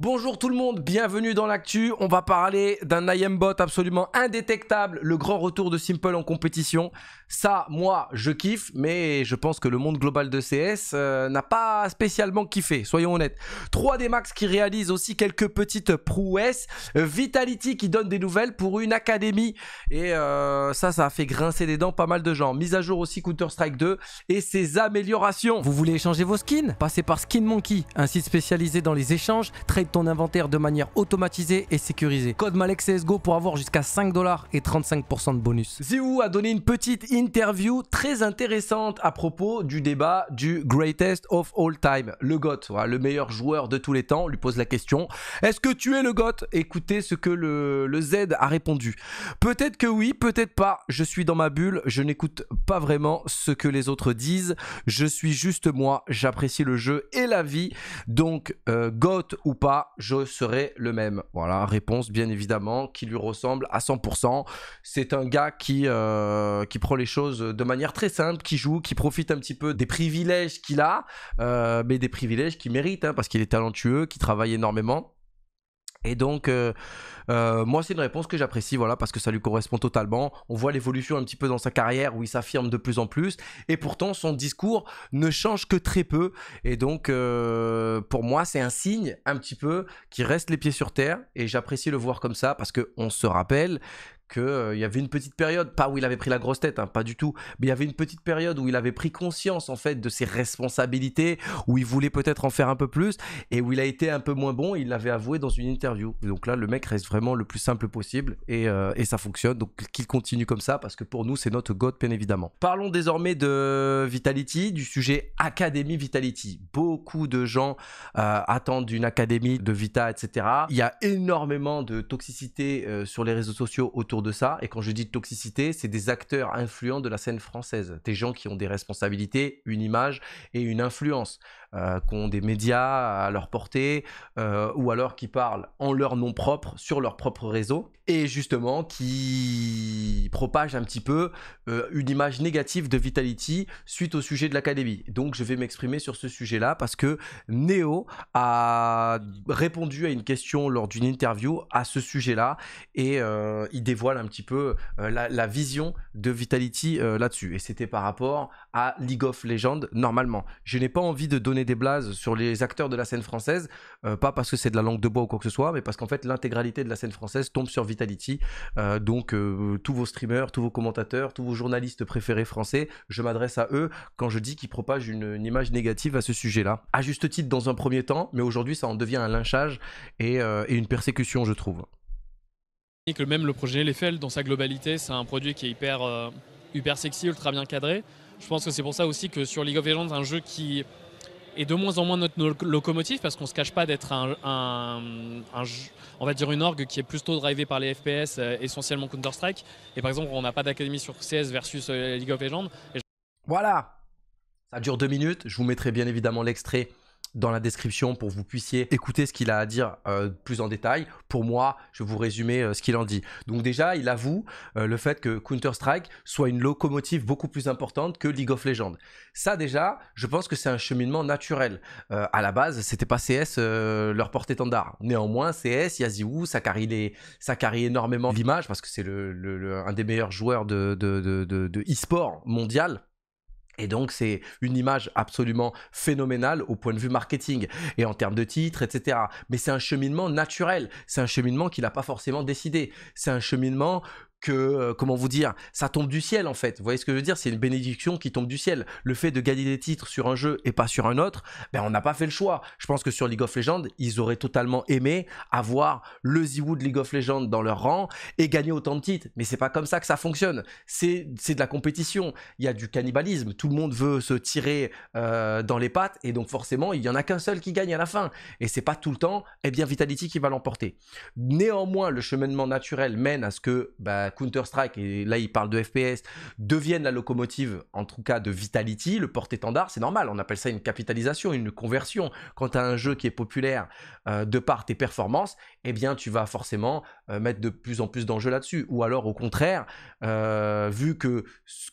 Bonjour tout le monde, bienvenue dans l'actu. On va parler d'un IMBot bot absolument indétectable, le grand retour de Simple en compétition. Ça, moi, je kiffe, mais je pense que le monde global de CS euh, n'a pas spécialement kiffé, soyons honnêtes. 3D Max qui réalise aussi quelques petites prouesses, euh, Vitality qui donne des nouvelles pour une académie, et euh, ça, ça a fait grincer des dents pas mal de gens. Mise à jour aussi Counter-Strike 2 et ses améliorations. Vous voulez échanger vos skins Passez par Skin Monkey, un site spécialisé dans les échanges, très ton inventaire de manière automatisée et sécurisée. Code Malek CSGO pour avoir jusqu'à 5 dollars et 35% de bonus. Ziou a donné une petite interview très intéressante à propos du débat du greatest of all time, le GOAT, le meilleur joueur de tous les temps. On lui pose la question Est-ce que tu es le GOAT Écoutez ce que le, Z a répondu. Peut-être que oui, peut-être pas. Je suis dans ma bulle, je n'écoute pas vraiment ce que les autres disent. Je suis juste moi, j'apprécie le jeu et la vie. Donc, euh, GOAT ou pas, je serai le même Voilà, réponse bien évidemment qui lui ressemble à 100%. C'est un gars qui, euh, qui prend les choses de manière très simple, qui joue, qui profite un petit peu des privilèges qu'il a, euh, mais des privilèges qu'il mérite, hein, parce qu'il est talentueux, qui travaille énormément. Et donc, euh, euh, moi, c'est une réponse que j'apprécie, voilà, parce que ça lui correspond totalement. On voit l'évolution un petit peu dans sa carrière où il s'affirme de plus en plus, et pourtant son discours ne change que très peu. Et donc, euh, pour moi, c'est un signe un petit peu qui reste les pieds sur terre, et j'apprécie le voir comme ça parce que on se rappelle qu'il euh, y avait une petite période, pas où il avait pris la grosse tête, hein, pas du tout, mais il y avait une petite période où il avait pris conscience en fait de ses responsabilités, où il voulait peut-être en faire un peu plus, et où il a été un peu moins bon, il l'avait avoué dans une interview. Donc là, le mec reste vraiment le plus simple possible, et, euh, et ça fonctionne, donc qu'il continue comme ça, parce que pour nous, c'est notre God, bien évidemment. Parlons désormais de Vitality, du sujet Académie Vitality. Beaucoup de gens euh, attendent une académie de Vita, etc. Il y a énormément de toxicité sur les réseaux sociaux autour de ça. Et quand je dis toxicité, c'est des acteurs influents de la scène française, des gens qui ont des responsabilités, une image et une influence. Euh, qu'ont ont des médias à leur portée, euh, ou alors qui parlent en leur nom propre sur leur propre réseau, et justement qui propagent un petit peu euh, une image négative de Vitality suite au sujet de l'académie. Donc je vais m'exprimer sur ce sujet-là parce que Neo a répondu à une question lors d'une interview à ce sujet-là et il dévoile un petit peu la, la, vision de Vitality là-dessus. Et c'était par rapport à League of Legends normalement. Je n'ai pas envie de donner des blases sur les acteurs de la scène française, euh, pas parce que c'est de la langue de bois ou quoi que ce soit, mais parce qu'en fait l'intégralité de la scène française tombe sur Vitality. Euh, donc euh, tous vos streamers, tous vos commentateurs, tous vos journalistes préférés français, je m'adresse à eux quand je dis qu'ils propagent une, image négative à ce sujet-là. À juste titre dans un premier temps, mais aujourd'hui ça en devient un lynchage et, une persécution je trouve que même le projet LFL dans sa globalité, c'est un produit qui est hyper, hyper sexy, ultra bien cadré. Je pense que c'est pour ça aussi que sur League of Legends, un jeu qui est de moins en moins notre locomotive parce qu'on ne se cache pas d'être un, on va dire une orgue qui est plutôt drivée par les FPS euh, essentiellement Counter Strike et par exemple on n'a pas d'académie sur CS versus euh, League of Legends. Voilà, ça dure deux minutes. Je vous mettrai bien évidemment l'extrait dans la description pour que vous puissiez écouter ce qu'il a à dire euh, plus en détail. Pour moi, je vais vous résumer euh, ce qu'il en dit. Donc déjà, il avoue euh, le fait que Counter-Strike soit une locomotive beaucoup plus importante que League of Legends. Ça déjà, je pense que c'est un cheminement naturel. à la base, c'était pas CS leur porte-étendard. Néanmoins, CS, Yaziou, ça carie, ça énormément l'image parce que c'est le, le, un des meilleurs joueurs de, de, de, de e-sport mondial et donc c'est une image absolument phénoménale au point de vue marketing et en termes de titres, etc. Mais c'est un cheminement naturel, c'est un cheminement qu'il n'a pas forcément décidé, c'est un cheminement que, euh, comment vous dire, ça tombe du ciel en fait. Vous voyez ce que je veux dire C'est une bénédiction qui tombe du ciel. Le fait de gagner des titres sur un jeu et pas sur un autre, ben on n'a pas fait le choix. Je pense que sur League of Legends, ils auraient totalement aimé avoir le Zywood League of Legends dans leur rang et gagner autant de titres. Mais c'est pas comme ça que ça fonctionne. C'est de la compétition. Il y a du cannibalisme. Tout le monde veut se tirer euh, dans les pattes et donc forcément, il n'y en a qu'un seul qui gagne à la fin. Et c'est pas tout le temps, eh bien Vitality qui va l'emporter. Néanmoins, le cheminement naturel mène à ce que ben, Counter-Strike, et là il parle de FPS, deviennent la locomotive, en tout cas de Vitality, le porte-étendard, c'est normal, on appelle ça une capitalisation, une conversion. Quand tu as un jeu qui est populaire euh, de par tes performances, eh bien tu vas forcément euh, mettre de plus en plus d'enjeux là-dessus. Ou alors au contraire, euh, vu que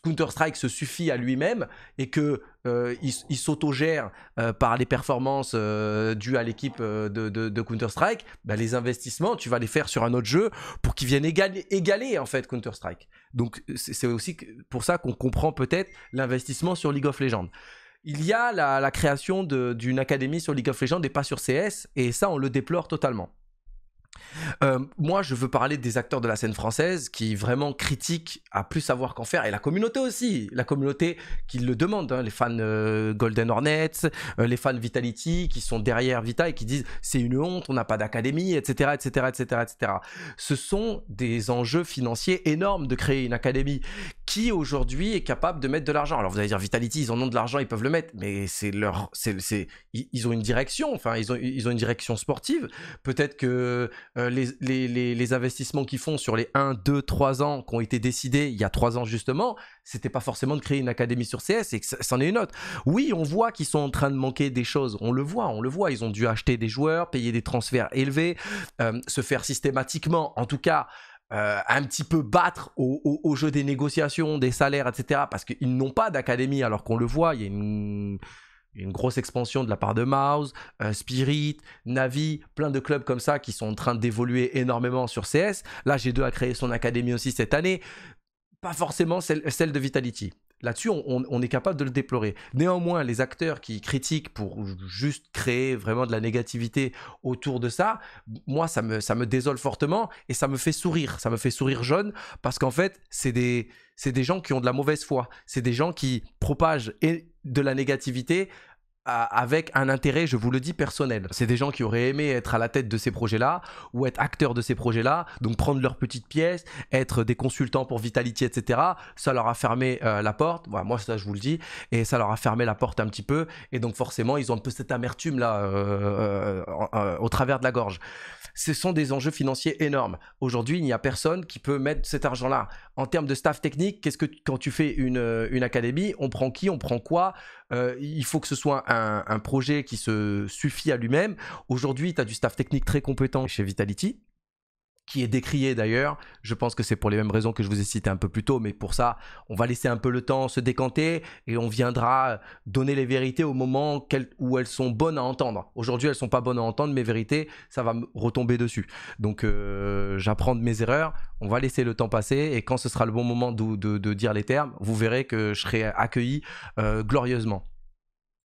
Counter-Strike se suffit à lui-même et que euh, il, s'autogère par les performances dues à l'équipe de, Counter-Strike, bah, les investissements, tu vas les faire sur un autre jeu pour qu'il vienne égaler, en fait Counter-Strike. Donc c'est aussi pour ça qu'on comprend peut-être l'investissement sur League of Legends il y a la création d'une académie sur League of Legends et pas sur CS, et ça, on le déplore totalement. Euh, moi, je veux parler des acteurs de la scène française qui vraiment critiquent à plus savoir qu'en faire, et la communauté aussi, la communauté qui le demande, hein, les fans euh, Golden Hornets, euh, les fans Vitality qui sont derrière Vita et qui disent c'est une honte, on n'a pas d'académie, etc., etc., etc., etc. Ce sont des enjeux financiers énormes de créer une académie qui aujourd'hui est capable de mettre de l'argent Alors vous allez dire Vitality, ils en ont de l'argent, ils peuvent le mettre, mais c'est leur, c'est, ils ont une direction, enfin ils ont, ils ont une direction sportive. Peut-être que euh, les, investissements qu'ils font sur les 1, 2, 3 ans qui ont été décidés il y a 3 ans justement, c'était pas forcément de créer une académie sur CS et que c'en est une autre. Oui, on voit qu'ils sont en train de manquer des choses, on le voit, on le voit. Ils ont dû acheter des joueurs, payer des transferts élevés, euh, se faire systématiquement, en tout cas. Euh, un petit peu battre au, jeu des négociations, des salaires, etc. Parce qu'ils n'ont pas d'académie, alors qu'on le voit, il y a une, grosse expansion de la part de Mouse, euh, Spirit, Navi, plein de clubs comme ça qui sont en train d'évoluer énormément sur CS. Là, G2 a créé son académie aussi cette année, pas forcément celle de Vitality. Là-dessus, on, est capable de le déplorer. Néanmoins, les acteurs qui critiquent pour juste créer vraiment de la négativité autour de ça, moi, ça me, ça me désole fortement et ça me fait sourire. Ça me fait sourire jaune parce qu'en fait, c'est des, des gens qui ont de la mauvaise foi. C'est des gens qui propagent de la négativité avec un intérêt, je vous le dis, personnel. C'est des gens qui auraient aimé être à la tête de ces projets-là ou être acteurs de ces projets-là, donc prendre leur petite pièce, être des consultants pour Vitality, etc. Ça leur a fermé euh, la porte. moi, ça, je vous le dis, et ça leur a fermé la porte un petit peu. Et donc, forcément, ils ont un peu cette amertume là euh, euh, au travers de la gorge. Ce sont des enjeux financiers énormes. Aujourd'hui, il n'y a personne qui peut mettre cet argent-là. En termes de staff technique, qu'est-ce que quand tu fais une, une académie, on prend qui, on prend quoi euh, il faut que ce soit un projet qui se suffit à lui-même. Aujourd'hui, tu as du staff technique très compétent chez Vitality qui est décrié d'ailleurs. Je pense que c'est pour les mêmes raisons que je vous ai cité un peu plus tôt, mais pour ça, on va laisser un peu le temps se décanter et on viendra donner les vérités au moment où elles sont bonnes à entendre. Aujourd'hui, elles sont pas bonnes à entendre, mais vérités, ça va me retomber dessus. Donc, euh, j'apprends de mes erreurs, on va laisser le temps passer et quand ce sera le bon moment de, dire les termes, vous verrez que je serai accueilli euh, glorieusement.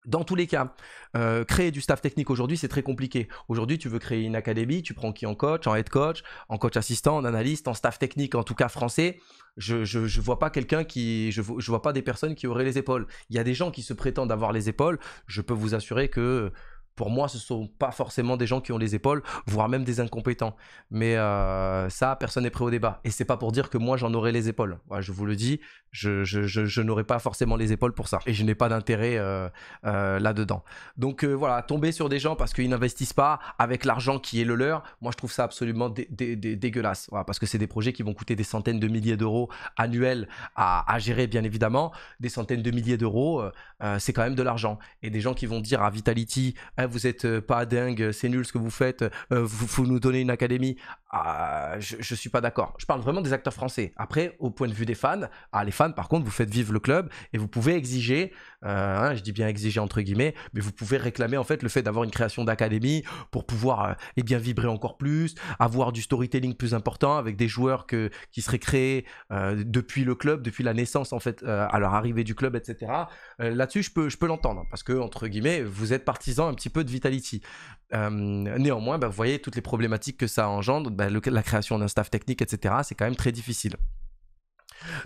Dans tous les cas, euh, créer du staff technique aujourd'hui, c'est très compliqué. Aujourd'hui, tu veux créer une académie, tu prends qui en coach, en head coach, en coach assistant, en analyste, en staff technique, en tout cas français. Je, ne vois pas quelqu'un qui, je, je vois pas des personnes qui auraient les épaules. Il y a des gens qui se prétendent avoir les épaules. Je peux vous assurer que pour moi, ce ne sont pas forcément des gens qui ont les épaules, voire même des incompétents. Mais euh, ça, personne n'est prêt au débat. Et c'est pas pour dire que moi, j'en aurais les épaules. je vous le dis, je, n'aurai pas forcément les épaules pour ça. Et je n'ai pas d'intérêt euh, euh, là-dedans. Donc voilà, tomber sur des gens parce qu'ils n'investissent pas avec l'argent qui est le leur, moi, je trouve ça absolument dégueulasse. parce que c'est des projets qui vont coûter des centaines de milliers d'euros annuels à, gérer, bien évidemment. Des centaines de milliers d'euros, euh, c'est quand même de l'argent. Et des gens qui vont dire à Vitality, eh, vous êtes euh, pas dingue, c'est nul ce que vous faites, euh, vous, faut nous donner une académie. Ah, je, je suis pas d'accord. Je parle vraiment des acteurs français. Après, au point de vue des fans, ah, les fans, par contre, vous faites vivre le club et vous pouvez exiger, hein, je dis bien exiger entre guillemets, mais vous pouvez réclamer en fait le fait d'avoir une création d'académie pour pouvoir eh bien vibrer encore plus, avoir du storytelling plus important avec des joueurs que, qui seraient créés depuis le club, depuis la naissance en fait, à leur arrivée du club, etc. là, dessus je peux, je peux l'entendre, parce que, entre guillemets, vous êtes partisan un petit peu de Vitality. Euh, néanmoins, bah, vous voyez toutes les problématiques que ça engendre, bah, la création d'un staff technique, etc. C'est quand même très difficile.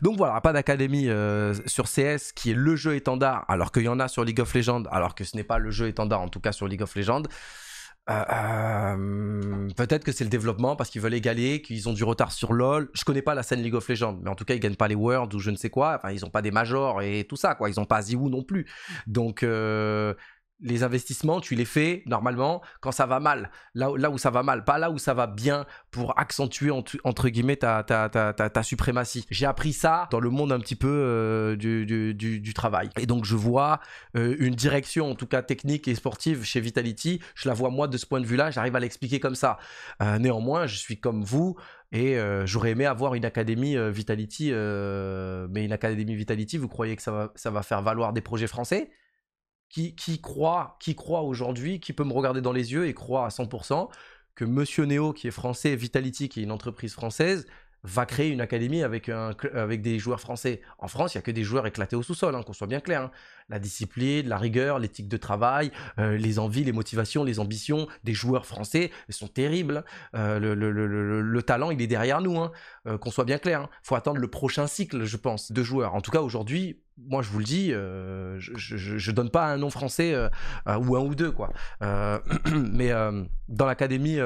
Donc voilà, pas d'académie euh, sur CS qui est le jeu étendard, alors qu'il y en a sur League of Legends, alors que ce n'est pas le jeu étendard en tout cas sur League of Legends. Euh, euh, peut-être que c'est le développement parce qu'ils veulent égaler, qu'ils ont du retard sur LoL. Je connais pas la scène League of Legends, mais en tout cas, ils gagnent pas les Worlds ou je ne sais quoi. Enfin, ils ont pas des majors et tout ça, quoi. Ils ont pas Ziwoo non plus. Donc, euh, les investissements, tu les fais normalement quand ça va mal, là, là où ça va mal, pas là où ça va bien pour accentuer entre guillemets ta, ta, ta, ta, suprématie. J'ai appris ça dans le monde un petit peu euh, du, du, travail. Et donc je vois euh, une direction, en tout cas technique et sportive chez Vitality, je la vois moi de ce point de vue-là, j'arrive à l'expliquer comme ça. Euh, néanmoins, je suis comme vous. Et j'aurais aimé avoir une académie Vitality, mais une académie Vitality, vous croyez que ça va, ça va faire valoir des projets français qui, croit, qui croit aujourd'hui, qui peut me regarder dans les yeux et croit à 100% que Monsieur Neo, qui est français, Vitality, qui est une entreprise française, va créer une académie avec, un, avec des joueurs français. En France, il n'y a que des joueurs éclatés au sous-sol, hein, qu'on soit bien clair. Hein. La discipline, la rigueur, l'éthique de travail, euh, les envies, les motivations, les ambitions des joueurs français sont terribles. Euh, le, talent, il est derrière nous, hein. euh, qu'on soit bien clair. Il faut attendre le prochain cycle, je pense, de joueurs. En tout cas, aujourd'hui, moi, je vous le dis, je ne donne pas un nom français ou un ou deux, quoi. mais dans l'académie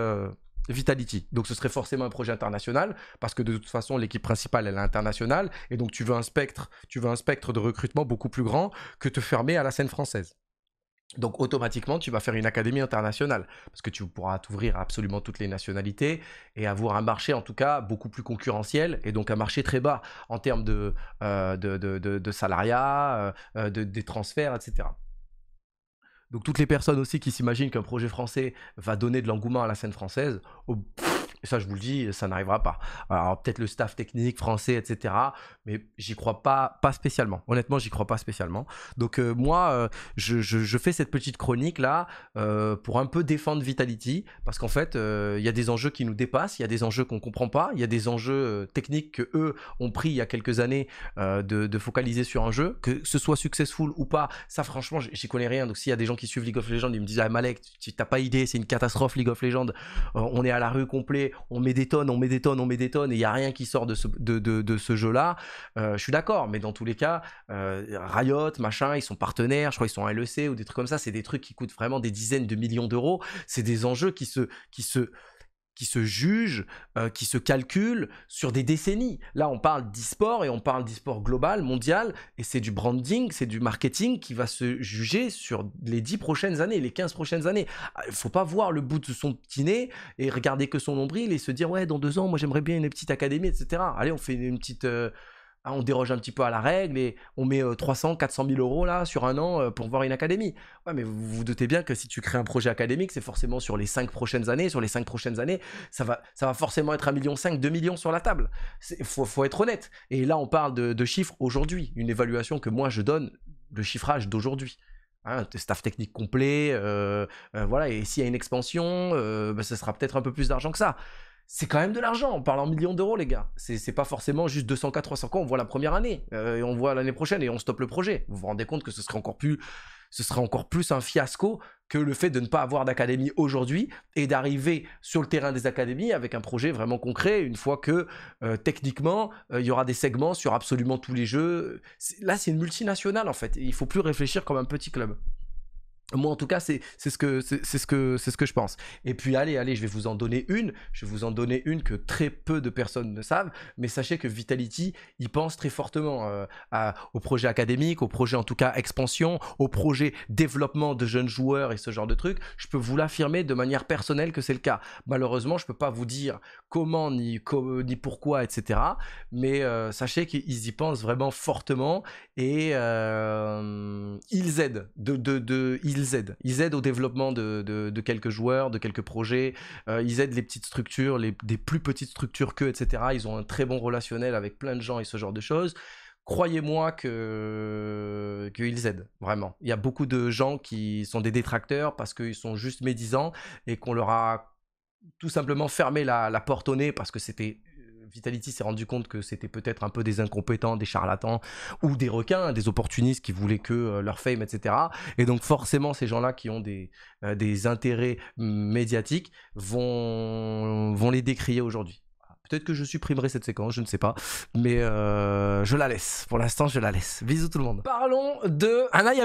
Vitality. Donc ce serait forcément un projet international, parce que de toute façon l'équipe principale elle est internationale, et donc tu veux un spectre, tu veux un spectre de recrutement beaucoup plus grand que te fermer à la scène française. Donc automatiquement, tu vas faire une académie internationale, parce que tu pourras t'ouvrir à absolument toutes les nationalités et avoir un marché en tout cas beaucoup plus concurrentiel, et donc un marché très bas en termes de, euh, de, salariat, euh, euh, des transferts, etc. Donc toutes les personnes aussi qui s'imaginent qu'un projet français va donner de l'engouement à la scène française, au et ça, je vous le dis, ça n'arrivera pas. Alors peut-être le staff technique français, etc. Mais j'y crois pas, pas spécialement. Honnêtement, j'y crois pas spécialement. Donc euh, moi, euh, je, je, fais cette petite chronique là euh, pour un peu défendre Vitality parce qu'en fait, il y a des enjeux qui nous dépassent, il y a des enjeux qu'on comprend pas, il y a des enjeux techniques que eux ont pris il y a quelques années de, de, focaliser sur un jeu, que ce soit successful ou pas. Ça, franchement, j'y connais rien. Donc s'il y a des gens qui suivent League of Legends, ils me disent ah Malek, tu t'as pas idée, c'est une catastrophe League of Legends. on est à la rue complet on met des tonnes, on met des tonnes, on met des tonnes, et il n'y a rien qui sort de ce, de, ce jeu-là, euh, je suis d'accord, mais dans tous les cas, euh, Riot, machin, ils sont partenaires, je crois ils sont à LEC ou des trucs comme ça, c'est des trucs qui coûtent vraiment des dizaines de millions d'euros, c'est des enjeux qui se... Qui se qui se jugent, euh, qui se calculent sur des décennies. Là, on parle d'e-sport et on parle d'e-sport global, mondial, et c'est du branding, c'est du marketing qui va se juger sur les 10 prochaines années, les 15 prochaines années. Ah, il faut pas voir le bout de son petit nez et regarder que son nombril et se dire, ouais, dans deux ans, moi j'aimerais bien une petite académie, etc. Allez, on fait une petite... Euh, Hein, on déroge un petit peu à la règle et on met 300, 400 000 euros là sur un an euh, pour voir une académie. Ouais, mais vous vous doutez bien que si tu crées un projet académique, c'est forcément sur les 5 prochaines années, sur les 5 prochaines années, ça va, ça va forcément être 1,5 million, 2 millions sur la table. Il faut, être honnête. Et là, on parle de, chiffres aujourd'hui, une évaluation que moi je donne, le chiffrage d'aujourd'hui. Hein, staff technique complet, euh, euh, voilà, et s'il y a une expansion, ce ben, sera peut-être un peu plus d'argent que ça c'est quand même de l'argent. On parle en millions d'euros, les gars. C'est pas forcément juste 200K, 300K. On voit la première année euh, et on voit l'année prochaine et on stoppe le projet. Vous vous rendez compte que ce serait encore plus, ce encore plus un fiasco que le fait de ne pas avoir d'académie aujourd'hui et d'arriver sur le terrain des académies avec un projet vraiment concret une fois que euh, techniquement euh, il y aura des segments sur absolument tous les jeux. Là, c'est une multinationale en fait. Il faut plus réfléchir comme un petit club. Moi, en tout cas, c'est ce que c'est ce que c'est ce que je pense. Et puis, allez, allez, je vais vous en donner une. Je vais vous en donner une que très peu de personnes ne savent. Mais sachez que Vitality, ils pensent très fortement euh, à, au projet académique, au projet en tout cas expansion, au projet développement de jeunes joueurs et ce genre de trucs. Je peux vous l'affirmer de manière personnelle que c'est le cas. Malheureusement, je peux pas vous dire comment ni pourquoi, etc. Mais euh, sachez qu'ils y pensent vraiment fortement et euh, ils aident de de, ils aident. Ils aident au développement de, quelques joueurs, de quelques projets. Euh, ils aident les petites structures, les, des plus petites structures qu'eux, etc. Ils ont un très bon relationnel avec plein de gens et ce genre de choses. Croyez-moi que qu'ils aident, vraiment. Il y a beaucoup de gens qui sont des détracteurs parce qu'ils sont juste médisants et qu'on leur a tout simplement fermé la porte au nez parce que c'était Vitality s'est rendu compte que c'était peut-être un peu des incompétents, des charlatans ou des requins, des opportunistes qui voulaient que euh, leur fame, etc. Et donc forcément, ces gens-là qui ont des, euh, des intérêts médiatiques vont, vont les décrier aujourd'hui. Peut-être que je supprimerai cette séquence, je ne sais pas. Mais euh, je la laisse. Pour l'instant, je la laisse. Bisous tout le monde. Parlons de un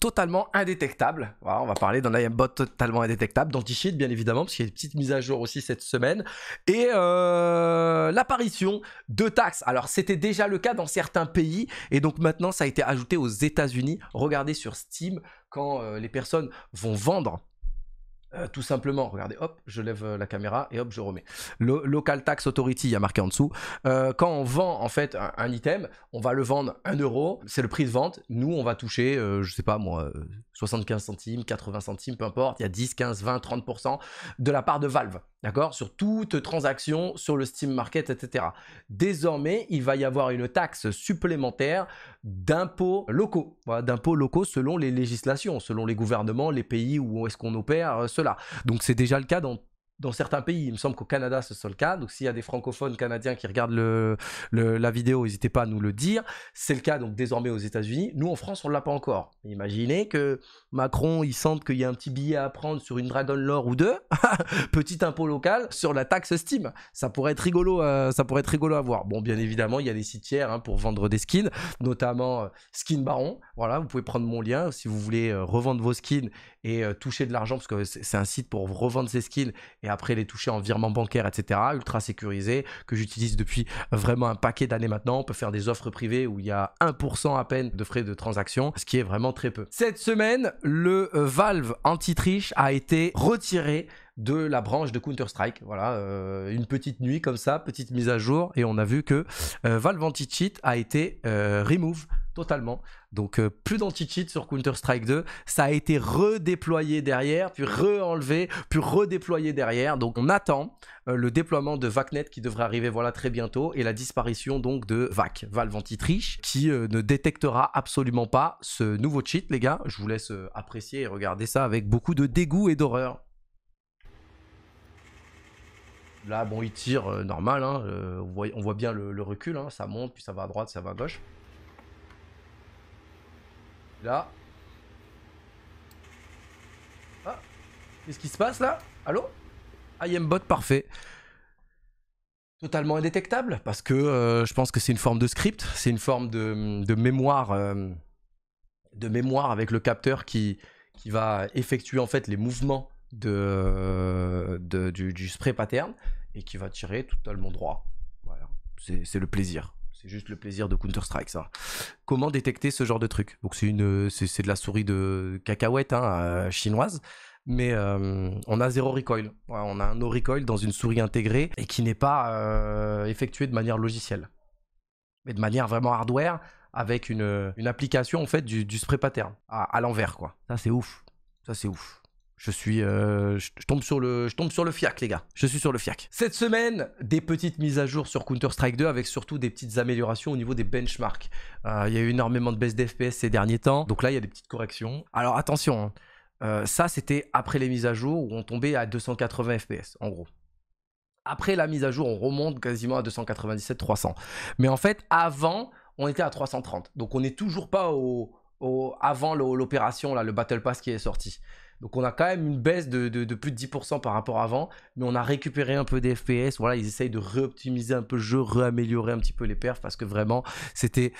totalement indétectable. on va parler d'un IMBot totalement indétectable, danti bien évidemment, parce qu'il y a une petite mise à jour aussi cette semaine. Et euh, l'apparition de taxes. Alors, c'était déjà le cas dans certains pays, et donc maintenant, ça a été ajouté aux États-Unis. Regardez sur Steam, quand euh, les personnes vont vendre euh, tout simplement, regardez, hop, je lève euh, la caméra et hop, je remets. Le, local Tax Authority, il y a marqué en dessous. Euh, quand on vend en fait un, item, on va le vendre 1 euro, c'est le prix de vente. Nous, on va toucher, je sais pas moi, 75 centimes, 80 centimes, peu importe, il y a 10, 15, 20, 30% de la part de Valve. D'accord Sur toute transaction sur le Steam Market, etc. Désormais, il va y avoir une taxe supplémentaire d'impôts locaux. d'impôts locaux selon les législations, selon les gouvernements, les pays où est-ce qu'on opère euh, cela. Donc c'est déjà le cas dans dans certains pays. Il me semble qu'au Canada, ce soit le cas. Donc, s'il y a des francophones canadiens qui regardent le, la vidéo, n'hésitez pas à nous le dire. C'est le cas donc désormais aux États-Unis. Nous, en France, on ne l'a pas encore. Imaginez que Macron, il sente qu'il y a un petit billet à prendre sur une Dragon Lore ou deux, petit impôt local sur la taxe Steam. Ça pourrait être rigolo, euh, ça pourrait être rigolo à voir. Bon, bien évidemment, il y a des sites tiers hein, pour vendre des skins, notamment euh, Skin Baron. Voilà, vous pouvez prendre mon lien si vous voulez euh, revendre vos skins et toucher de l'argent parce que c'est un site pour revendre ses skins et après les toucher en virement bancaire, etc. Ultra sécurisé, que j'utilise depuis vraiment un paquet d'années maintenant. On peut faire des offres privées où il y a 1% à peine de frais de transaction, ce qui est vraiment très peu. Cette semaine, le euh, Valve anti-triche a été retiré de la branche de Counter-Strike. Voilà, euh, une petite nuit comme ça, petite mise à jour, et on a vu que euh, Valve Anti-Cheat a été euh, remove totalement. Donc plus d'anti-cheat sur Counter-Strike 2. Ça a été redéployé derrière, puis re-enlevé, puis redéployé derrière. Donc on attend le déploiement de VACnet qui devrait arriver voilà très bientôt et la disparition donc de VAC, Valve Anti-Triche, qui ne détectera absolument pas ce nouveau cheat, les gars. Je vous laisse apprécier et regarder ça avec beaucoup de dégoût et d'horreur. Là, bon, il tire euh, normal. Hein, on, voit, bien le, recul. Hein, ça monte, puis ça va à droite, ça va à gauche. Là. Ah, qu'est-ce qui se passe là Allô I am ah, bot parfait. Totalement indétectable parce que euh, je pense que c'est une forme de script, c'est une forme de, de mémoire, euh, de mémoire avec le capteur qui, qui va effectuer en fait les mouvements de, euh, du, spray pattern et qui va tirer totalement droit. Voilà. C'est le plaisir. C'est juste le plaisir de Counter-Strike, ça. Comment détecter ce genre de truc Donc, c'est de la souris de cacahuète hein, euh, chinoise mais euh, on a zéro recoil. on a un no recoil dans une souris intégrée et qui n'est pas euh, effectué de manière logicielle, mais de manière vraiment hardware avec une, une application en fait du, du spray pattern à l'envers quoi. Ça c'est ouf. Ça c'est ouf. Je suis, euh, je, tombe sur le, je tombe sur le fiac, les gars. Je suis sur le fiac. Cette semaine, des petites mises à jour sur Counter-Strike 2 avec surtout des petites améliorations au niveau des benchmarks. Euh, il y a eu énormément de baisses d'FPS ces derniers temps. Donc là, il y a des petites corrections. Alors attention, hein. euh, ça c'était après les mises à jour où on tombait à 280 FPS, en gros. Après la mise à jour, on remonte quasiment à 297-300. Mais en fait, avant, on était à 330. Donc on n'est toujours pas au, avant l'opération, le Battle Pass qui est sorti. Donc on a quand même une baisse de, plus de 10% par rapport à avant, mais on a récupéré un peu des FPS. Voilà, ils essayent de réoptimiser un peu le jeu, réaméliorer un petit peu les perfs parce que vraiment c'était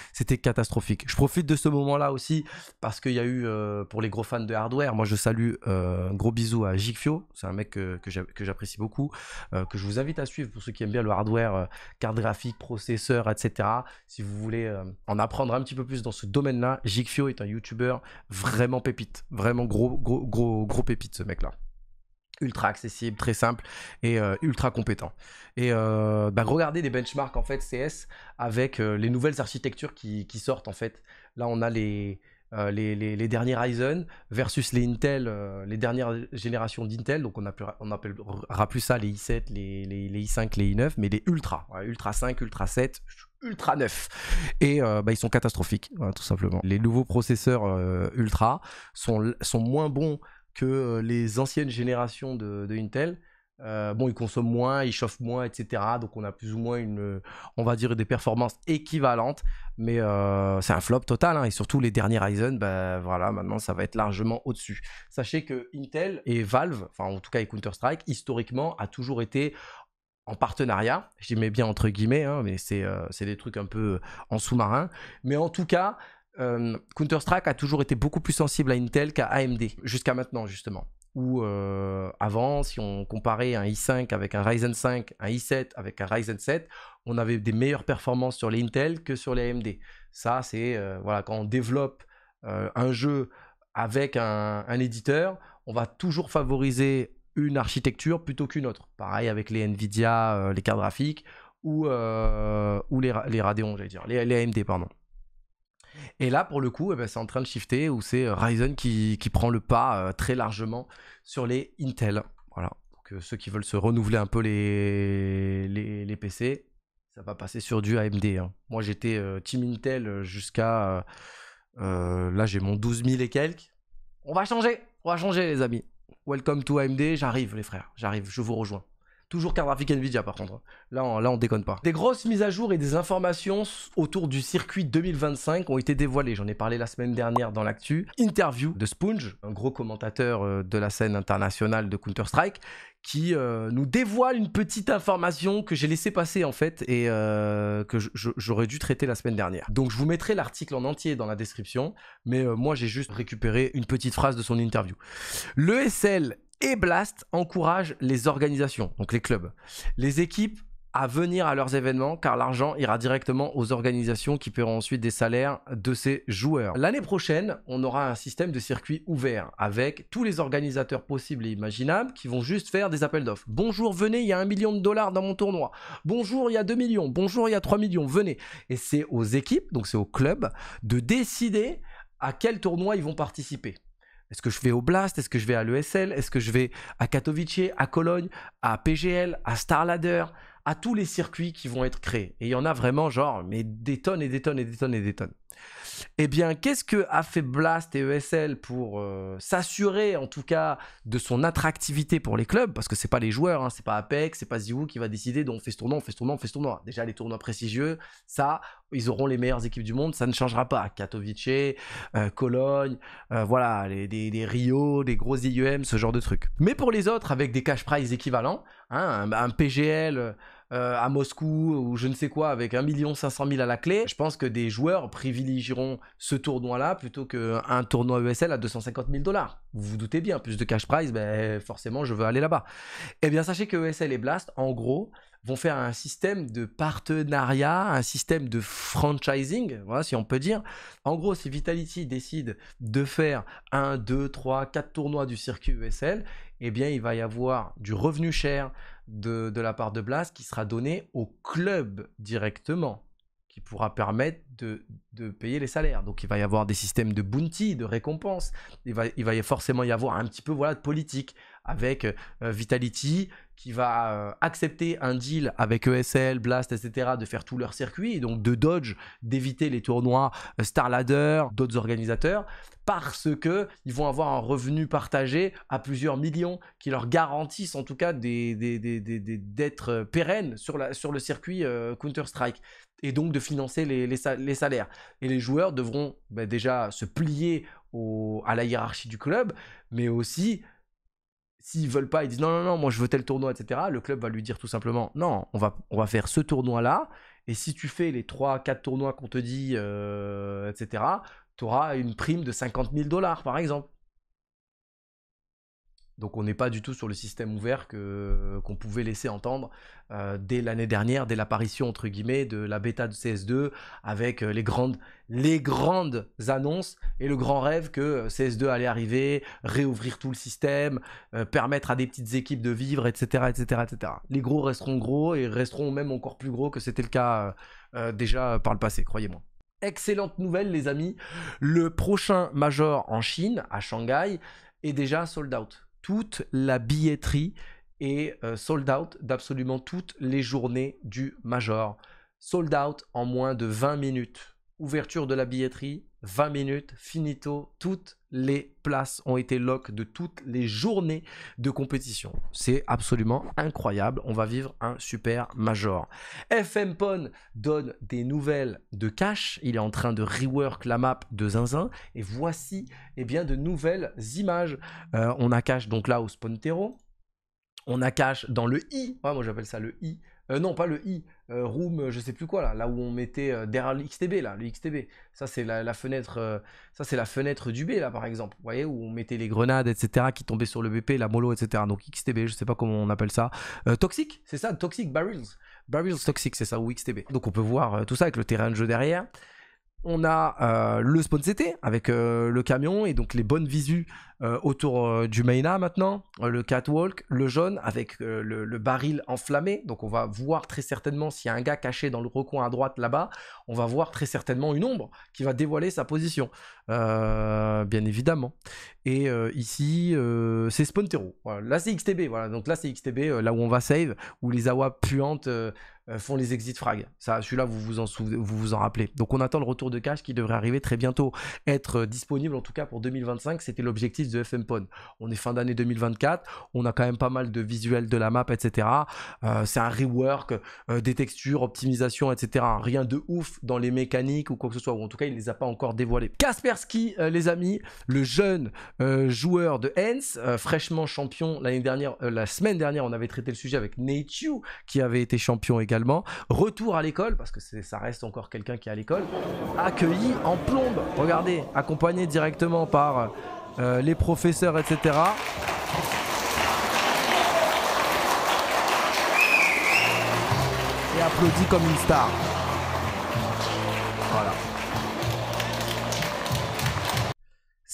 catastrophique. Je profite de ce moment-là aussi parce qu'il y a eu euh, pour les gros fans de hardware, moi je salue euh, un gros bisou à Jigfio, c'est un mec que, j'apprécie beaucoup, euh, que je vous invite à suivre pour ceux qui aiment bien le hardware, carte graphique, processeur, etc. Si vous voulez en apprendre un petit peu plus dans ce domaine-là, Jigfio est un YouTuber vraiment pépite, vraiment gros gros gros gros, gros de ce mec-là ultra accessible, très simple et euh, ultra compétent. Et euh, bah, regardez des benchmarks en fait CS avec euh, les nouvelles architectures qui, sortent en fait. Là on a les, les, derniers Ryzen versus les Intel, les dernières générations d'Intel, donc on, plus on appellera plus ça les i7, les, les, i5, les i9, mais les Ultra, Ultra 5, Ultra 7, Ultra 9. Et bah, ils sont catastrophiques, hein, tout simplement. Les nouveaux processeurs Ultra sont, sont moins bons que euh, les anciennes générations de, Intel. Euh, bon, ils consomment moins, ils chauffent moins, etc. Donc on a plus ou moins une, on va dire des performances équivalentes, mais euh, c'est un flop total. Hein. Et surtout les derniers Ryzen, ben voilà, maintenant ça va être largement au-dessus. Sachez que Intel et Valve, enfin en tout cas et Counter Strike, historiquement a toujours été en partenariat. Je dis bien entre guillemets, hein, mais c'est des trucs un peu en sous-marin. Mais en tout cas, euh, Counter-Strike a toujours été beaucoup plus sensible à Intel qu'à AMD, jusqu'à maintenant justement. Ou euh, avant, si on comparait un i5 avec un Ryzen 5, un i7 avec un Ryzen 7, on avait des meilleures performances sur les Intel que sur les AMD. Ça, c'est euh, voilà, quand on développe un jeu avec un, éditeur, on va toujours favoriser une architecture plutôt qu'une autre. Pareil avec les Nvidia, les cartes graphiques ou, ou les, les Radeon, j'allais dire, les, les, AMD, pardon. Et là, pour le coup, eh ben, c'est en train de shifter où c'est euh, Ryzen qui, prend le pas euh, très largement sur les Intel. Voilà. Donc euh, ceux qui veulent se renouveler un peu les, les, PC, ça va passer sur du AMD. Hein. Moi, j'étais Team Intel jusqu'à. là, j'ai mon 12 000 et quelques. On va changer, on va changer, les amis. Welcome to AMD, j'arrive, les frères, j'arrive, je vous rejoins. Toujours carte graphique Nvidia par contre. Hein. Là on, là on déconne pas. Des grosses mises à jour et des informations autour du circuit 2025 ont été dévoilées. J'en ai parlé la semaine dernière dans l'actu. Interview de Sponge, un gros commentateur euh, de la scène internationale de Counter-Strike, qui euh, nous dévoile une petite information que j'ai laissée passer en fait et euh, que j'aurais dû traiter la semaine dernière. Donc je vous mettrai l'article en entier dans la description, mais moi j'ai juste récupéré une petite phrase de son interview. Le L'ESL et Blast encourage les organisations, donc les clubs, les équipes à venir à leurs événements car l'argent ira directement aux organisations qui paieront ensuite des salaires de ces joueurs. L'année prochaine, on aura un système de circuit ouvert avec tous les organisateurs possibles et imaginables qui vont juste faire des appels d'offres. Bonjour, venez, il y a un million de dollars dans mon tournoi. Bonjour, il y a deux millions. Bonjour, il y a trois millions. Venez. Et c'est aux équipes, donc c'est aux clubs, de décider à quel tournoi ils vont participer. Est-ce que je vais au Blast Est-ce que je vais à l'ESL Est-ce que je vais à Katowice, à Cologne, à PGL, à Starladder, à tous les circuits qui vont être créés Et il y en a vraiment genre mais des tonnes et des tonnes et des tonnes et des tonnes. Eh bien, qu'est-ce que a fait Blast et ESL pour euh, s'assurer, en tout cas, de son attractivité pour les clubs Parce que c'est pas les joueurs, hein, c'est pas Apex, c'est pas Ziou qui va décider Donc on fait ce tournoi, on fait ce tournoi, on fait ce tournoi. Déjà, les tournois prestigieux, ça, ils auront les meilleures équipes du monde, ça ne changera pas. Katowice, euh, Cologne, euh, voilà, les, Rio, les gros IUM, e ce genre de trucs. Mais pour les autres, avec des cash prizes équivalents, hein, un, PGL euh, à Moscou ou je ne sais quoi avec 1 500 000 à la clé, je pense que des joueurs privilégieront ce tournoi-là plutôt qu'un tournoi ESL à 250 000 dollars. Vous vous doutez bien, plus de cash prize, ben, forcément je veux aller là-bas. Eh bien sachez que ESL et Blast, en gros, vont faire un système de partenariat, un système de franchising, voilà, si on peut dire. En gros, si Vitality décide de faire 1, 2, 3, 4 tournois du circuit ESL, eh bien, il va y avoir du revenu cher, de, la part de Blas qui sera donné au club directement qui pourra permettre de, de, payer les salaires. Donc il va y avoir des systèmes de bounty, de récompense Il va, il va forcément y avoir un petit peu voilà, de politique avec euh, euh, Vitality qui va euh, accepter un deal avec ESL, Blast, etc. de faire tout leur circuit et donc de Dodge d'éviter les tournois Starladder, d'autres organisateurs parce que ils vont avoir un revenu partagé à plusieurs millions qui leur garantissent en tout cas d'être des, pérennes sur, le circuit Counter-Strike et donc de financer les, salaires. Et les joueurs devront bah, déjà se plier à la hiérarchie du club, mais aussi s'ils veulent pas, ils disent non, non, non, moi je veux tel tournoi, etc. Le club va lui dire tout simplement non, on va, on va faire ce tournoi-là. Et si tu fais les 3-4 tournois qu'on te dit, euh, etc., tu auras une prime de 50 000 dollars, par exemple. Donc on n'est pas du tout sur le système ouvert que, qu'on pouvait laisser entendre euh, dès l'année dernière, dès l'apparition entre guillemets de la bêta de CS2 avec euh, les grandes, les grandes annonces et le grand rêve que euh, CS2 allait arriver, réouvrir tout le système, permettre à des petites équipes de vivre, etc., etc., etc. Les gros resteront gros et resteront même encore plus gros que c'était le cas déjà par le passé, croyez-moi. Excellente nouvelle les amis, le prochain major en Chine, à Shanghai, est déjà sold out toute la billetterie est euh, sold out d'absolument toutes les journées du Major. Sold out en moins de 20 minutes. Ouverture de la billetterie, 20 minutes, finito, toutes les places ont été lock de toutes les journées de compétition. C'est absolument incroyable, on va vivre un super major. FM donne des nouvelles de cache, il est en train de rework la map de Zinzin, et voici eh bien, de nouvelles images. Euh, on a cache donc là au Spontero, on a cache dans le I, ah, moi j'appelle ça le I, euh, non pas le I, euh, room, je sais plus quoi là, là où on mettait euh, derrière le XTB là, le XTB. Ça c'est la, fenêtre, euh, ça c'est la fenêtre du B là par exemple. Vous voyez où on mettait les grenades, etc. qui tombaient sur le BP, la mollo, etc. Donc XTB, je sais pas comment on appelle ça. toxique, c'est ça, toxic barrels, barrels toxic, c'est ça ou XTB. Donc on peut voir tout ça avec le terrain de jeu derrière. On a le spawn CT avec le camion et donc les bonnes visus euh, autour euh, du Maina maintenant, euh, le catwalk, le jaune avec le, baril enflammé. Donc on va voir très certainement s'il y a un gars caché dans le recoin à droite là-bas, on va voir très certainement une ombre qui va dévoiler sa position, bien évidemment. Et ici, c'est Spontero. Voilà. Là c'est XTB, voilà. Donc là c'est XTB, là où on va save, où les awa puantes font les exit frags. Ça, celui-là, vous vous, en vous vous en rappelez. Donc on attend le retour de cash qui devrait arriver très bientôt, être disponible en tout cas pour 2025. C'était l'objectif de FM Pond. On est fin d'année 2024, on a quand même pas mal de visuels de la map, etc. Euh, c'est un rework, euh, des textures, optimisation, etc. Rien de ouf dans les mécaniques ou quoi que ce soit, ou en tout cas, il les a pas encore dévoilés. Kaspersky, euh, les amis, le jeune joueur de Hens, fraîchement champion l'année dernière, la semaine dernière, on avait traité le sujet avec Nature qui avait été champion également. Retour à l'école, parce que ça reste encore quelqu'un qui est à l'école, accueilli en plombe. Regardez, accompagné directement par euh, les professeurs, etc. Et applaudi comme une star.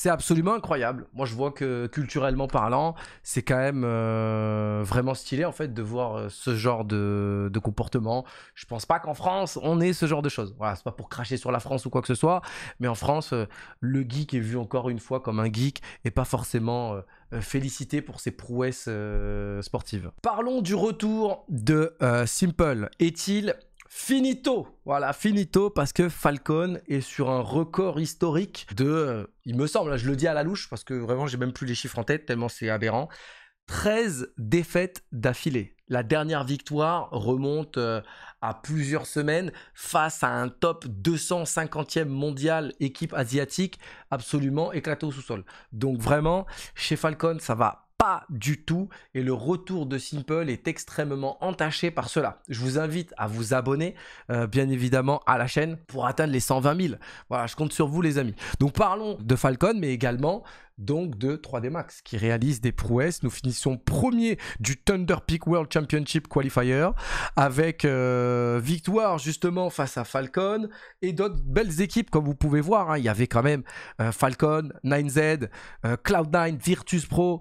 c'est absolument incroyable. Moi, je vois que culturellement parlant, c'est quand même euh, vraiment stylé en fait de voir euh, ce genre de, comportement. Je pense pas qu'en France on ait ce genre de choses. Voilà, c'est pas pour cracher sur la France ou quoi que ce soit, mais en France, euh, le geek est vu encore une fois comme un geek et pas forcément félicité pour ses prouesses sportives. Parlons du retour de Simple. Est-il Finito Voilà, finito parce que Falcon est sur un record historique de, euh, il me semble, hein, je le dis à la louche parce que vraiment j'ai même plus les chiffres en tête tellement c'est aberrant, 13 défaites d'affilée. La dernière victoire remonte euh, à plusieurs semaines face à un top 250e mondial équipe asiatique absolument éclaté au sous-sol. Donc vraiment, chez Falcon, ça va du tout et le retour de Simple est extrêmement entaché par cela. Je vous invite à vous abonner euh, bien évidemment à la chaîne pour atteindre les 120 000. Voilà, je compte sur vous les amis. Donc parlons de Falcon mais également donc de 3D Max, qui réalise des prouesses. Nous finissons premier du Thunder Peak World Championship Qualifier, avec euh, victoire justement face à Falcon et d'autres belles équipes, comme vous pouvez voir. Hein. Il y avait quand même euh, Falcon, 9Z, euh, Cloud9, Virtus Pro,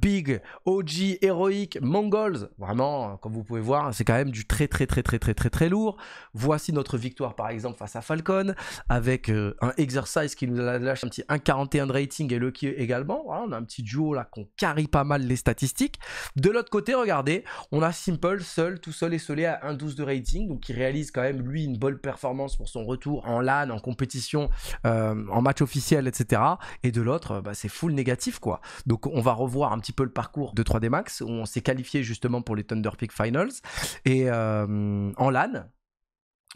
Big, OG, Heroic, Mongols. Vraiment, comme vous pouvez voir, c'est quand même du très très très très très très très lourd. Voici notre victoire par exemple face à Falcon, avec un Exercise qui nous a un petit 1,41 de rating et le qui également. Hein, on a un petit duo là qu'on carie pas mal les statistiques. De l'autre côté, regardez, on a Simple seul, tout seul et solé à 1,12 de rating, donc il réalise quand même lui une bonne performance pour son retour en LAN, en compétition, euh, en match officiel, etc. Et de l'autre, bah, c'est full négatif quoi. Donc on va revoir un petit peu le parcours de 3D Max où on s'est qualifié justement pour les Thunder Peak Finals et euh, en LAN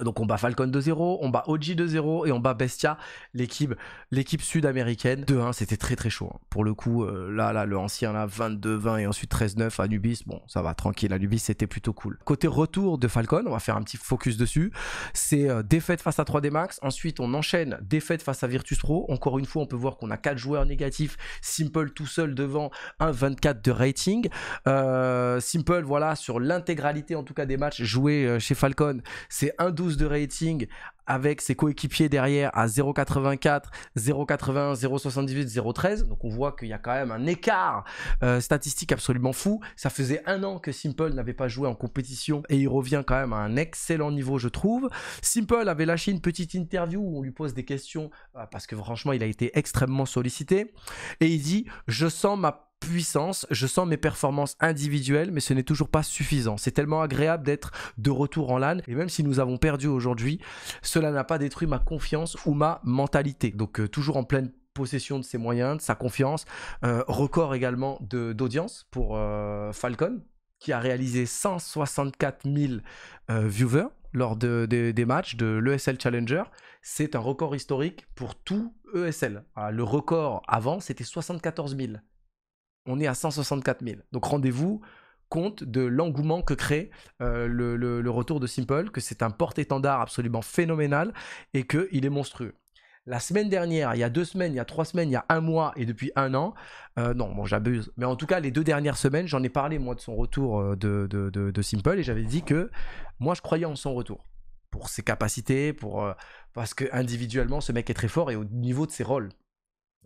donc on bat Falcon 2-0, on bat OG 2-0 et on bat Bestia, l'équipe, l'équipe sud-américaine. 2-1, c'était très très chaud. Hein. Pour le coup, euh, là, là, le ancien, là, 22-20 et ensuite 13-9 Anubis. Bon, ça va, tranquille, Anubis, c'était plutôt cool. Côté retour de Falcon, on va faire un petit focus dessus. C'est euh, défaite face à 3D Max. Ensuite, on enchaîne défaite face à Virtus Pro. Encore une fois, on peut voir qu'on a 4 joueurs négatifs. Simple tout seul devant 1-24 de rating. Euh, Simple, voilà, sur l'intégralité en tout cas des matchs joués chez Falcon, c'est 1-12 de rating avec ses coéquipiers derrière à 0,84, 0,80 0,78, 0,13. Donc on voit qu'il y a quand même un écart euh, statistique absolument fou. Ça faisait un an que Simple n'avait pas joué en compétition et il revient quand même à un excellent niveau, je trouve. Simple avait lâché une petite interview où on lui pose des questions euh, parce que franchement il a été extrêmement sollicité et il dit je sens ma puissance, je sens mes performances individuelles, mais ce n'est toujours pas suffisant. C'est tellement agréable d'être de retour en LAN, et même si nous avons perdu aujourd'hui, cela n'a pas détruit ma confiance ou ma mentalité. Donc euh, toujours en pleine possession de ses moyens, de sa confiance. Euh, record également d'audience pour euh, Falcon, qui a réalisé 164 000 viewers lors des matchs de l'ESL Challenger. C'est un record historique pour tout ESL. Ah, le record avant, c'était 74 000 on est à 164 000. Donc rendez-vous compte de l'engouement que crée euh, le, retour de Simple, que c'est un porte-étendard absolument phénoménal et qu'il est monstrueux. La semaine dernière, il y a deux semaines, il y a trois semaines, il y a un mois et depuis un an, euh, non, bon, j'abuse, mais en tout cas, les deux dernières semaines, j'en ai parlé moi de son retour euh, de, Simple et j'avais dit que moi je croyais en son retour pour ses capacités, pour, parce que individuellement, ce mec est très fort et au niveau de ses rôles.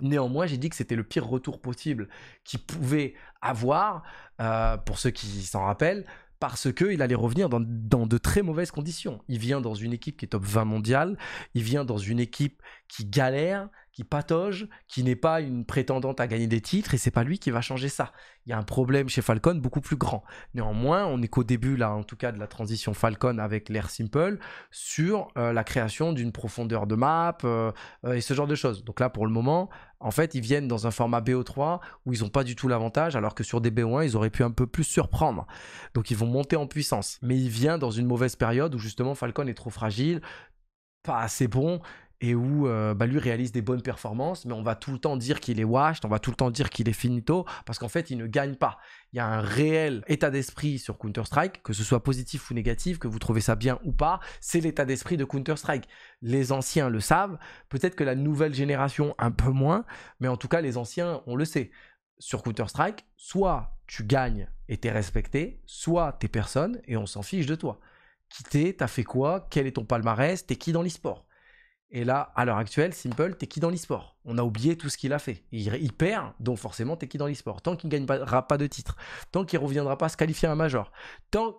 Néanmoins, j'ai dit que c'était le pire retour possible qu'il pouvait avoir, euh, pour ceux qui s'en rappellent, parce qu'il allait revenir dans, dans, de très mauvaises conditions. Il vient dans une équipe qui est top 20 mondiale, il vient dans une équipe qui galère, qui patauge, qui n'est pas une prétendante à gagner des titres, et c'est pas lui qui va changer ça. Il y a un problème chez Falcon beaucoup plus grand. Néanmoins, on n'est qu'au début, là, en tout cas, de la transition Falcon avec l'Air Simple sur euh, la création d'une profondeur de map euh, euh, et ce genre de choses. Donc là, pour le moment, en fait, ils viennent dans un format BO3 où ils n'ont pas du tout l'avantage, alors que sur des BO1, ils auraient pu un peu plus surprendre. Donc ils vont monter en puissance. Mais il vient dans une mauvaise période où justement Falcon est trop fragile, pas assez bon et où euh, bah, lui réalise des bonnes performances, mais on va tout le temps dire qu'il est washed, on va tout le temps dire qu'il est finito, parce qu'en fait, il ne gagne pas. Il y a un réel état d'esprit sur Counter-Strike, que ce soit positif ou négatif, que vous trouvez ça bien ou pas, c'est l'état d'esprit de Counter-Strike. Les anciens le savent, peut-être que la nouvelle génération un peu moins, mais en tout cas, les anciens, on le sait. Sur Counter-Strike, soit tu gagnes et t'es respecté, soit t'es personne et on s'en fiche de toi. Qui t'es, t'as fait quoi, quel est ton palmarès, t'es qui dans l'e-sport et là, à l'heure actuelle, Simple, t'es qui dans l'e-sport On a oublié tout ce qu'il a fait. Il, perd, donc forcément, t'es qui dans l'e-sport Tant qu'il ne gagnera pas de titre, tant qu'il ne reviendra pas se qualifier à un major, tant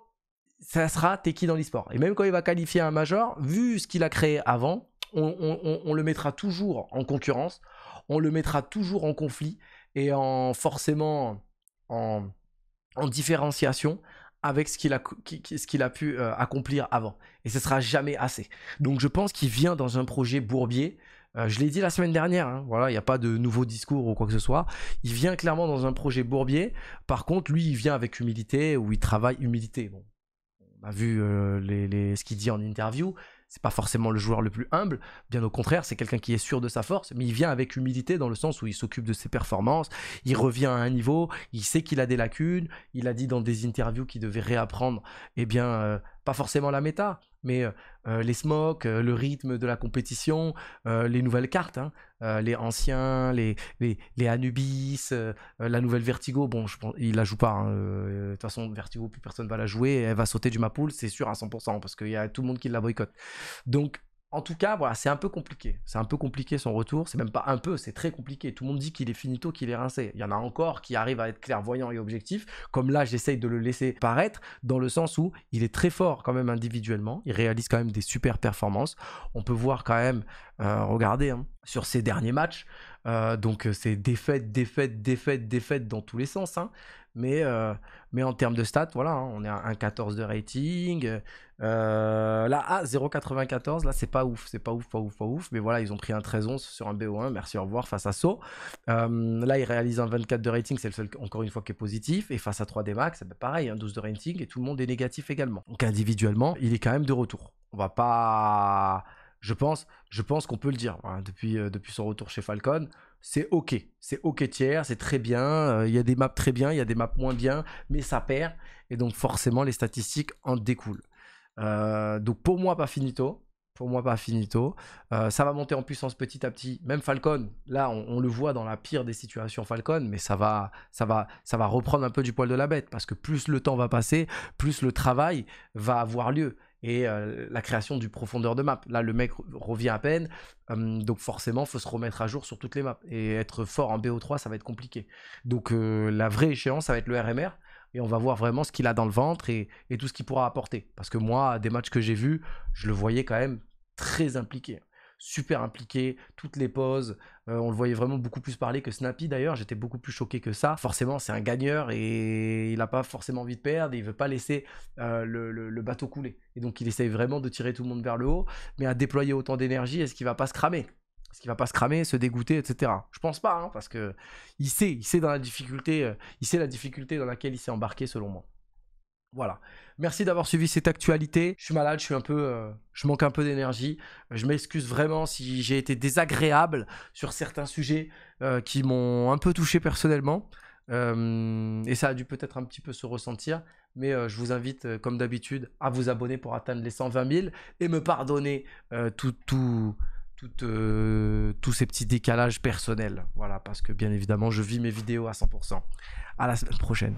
ça sera t'es qui dans l'e-sport Et même quand il va qualifier à un major, vu ce qu'il a créé avant, on, le mettra toujours en concurrence, on le mettra toujours en conflit et en forcément en différenciation avec ce qu'il a, ce qu'il a pu euh, accomplir avant. Et ce sera jamais assez. Donc je pense qu'il vient dans un projet bourbier. Euh, je l'ai dit la semaine dernière, hein. voilà, il n'y a pas de nouveau discours ou quoi que ce soit. Il vient clairement dans un projet bourbier. Par contre, lui, il vient avec humilité, ou il travaille humilité. on a vu euh, ce qu'il dit en interview c'est pas forcément le joueur le plus humble, bien au contraire, c'est quelqu'un qui est sûr de sa force, mais il vient avec humilité dans le sens où il s'occupe de ses performances, il revient à un niveau, il sait qu'il a des lacunes, il a dit dans des interviews qu'il devait réapprendre, eh bien, euh, pas forcément la méta, mais euh, euh, les smokes, euh, le rythme de la compétition, les nouvelles cartes, hein, les anciens, les, les, Anubis, la nouvelle Vertigo, bon, je pense, il la joue pas. Hein, de toute façon, Vertigo, plus personne va la jouer, elle va sauter du Mapoule, c'est sûr à 100%, parce qu'il y a tout le monde qui la boycotte. Donc, en tout cas, voilà, c'est un peu compliqué. C'est un peu compliqué son retour. C'est même pas un peu, c'est très compliqué. Tout le monde dit qu'il est finito, qu'il est rincé. Il y en a encore qui arrivent à être clairvoyants et objectifs. Comme là, j'essaye de le laisser paraître dans le sens où il est très fort quand même individuellement. Il réalise quand même des super performances. On peut voir quand même, euh, regardez, hein, sur ses derniers matchs, euh, donc euh, c'est défaite, défaite, défaite, défaite dans tous les sens. Hein. Mais, euh, mais en termes de stats, voilà, hein, on est à 1,14 de rating. là, à ah, 0,94, là, c'est pas ouf, c'est pas ouf, pas ouf, pas ouf. Mais voilà, ils ont pris un 13-11 sur un BO1, merci, au revoir, face à So. là, ils réalisent un 24 de rating, c'est le seul, encore une fois, qui est positif. Et face à 3D Max, eh ben, pareil, un 12 de rating, et tout le monde est négatif également. Donc individuellement, il est quand même de retour. On va pas je pense, je pense qu'on peut le dire. Hein, depuis, euh, depuis son retour chez Falcon, c'est ok. C'est ok tiers, c'est très bien. Euh, il y a des maps très bien, il y a des maps moins bien, mais ça perd. Et donc forcément, les statistiques en découlent. Euh, donc pour moi, pas finito. Pour moi, pas finito. ça va monter en puissance petit à petit. Même Falcon, là, on, on, le voit dans la pire des situations Falcon, mais ça va, ça, va, ça va reprendre un peu du poil de la bête. Parce que plus le temps va passer, plus le travail va avoir lieu et euh, la création du profondeur de map. Là, le mec revient à peine, euh, donc forcément, il faut se remettre à jour sur toutes les maps. Et être fort en BO3, ça va être compliqué. Donc euh, la vraie échéance, ça va être le RMR, et on va voir vraiment ce qu'il a dans le ventre et, et tout ce qu'il pourra apporter. Parce que moi, des matchs que j'ai vus, je le voyais quand même très impliqué super impliqué, toutes les pauses. Euh, on le voyait vraiment beaucoup plus parler que Snappy d'ailleurs. J'étais beaucoup plus choqué que ça. Forcément, c'est un gagneur et il n'a pas forcément envie de perdre. Et il veut pas laisser euh, le, bateau couler. Et donc, il essaye vraiment de tirer tout le monde vers le haut. Mais à déployer autant d'énergie, est-ce qu'il va pas se cramer est-ce qu'il va pas se cramer, se dégoûter, etc. Je pense pas, hein, parce que il sait, il sait dans la difficulté, euh, il sait la difficulté dans laquelle il s'est embarqué, selon moi. Voilà. Merci d'avoir suivi cette actualité. Je suis malade, je suis un peu, euh, je manque un peu d'énergie. Je m'excuse vraiment si j'ai été désagréable sur certains sujets euh, qui m'ont un peu touché personnellement. Euh, et ça a dû peut-être un petit peu se ressentir. Mais je vous invite, comme d'habitude, à vous abonner pour atteindre les 120 000 et me pardonner tout, tout, tout, tous ces petits décalages personnels. Voilà, parce que bien évidemment, je vis mes vidéos à 100%. À la semaine prochaine.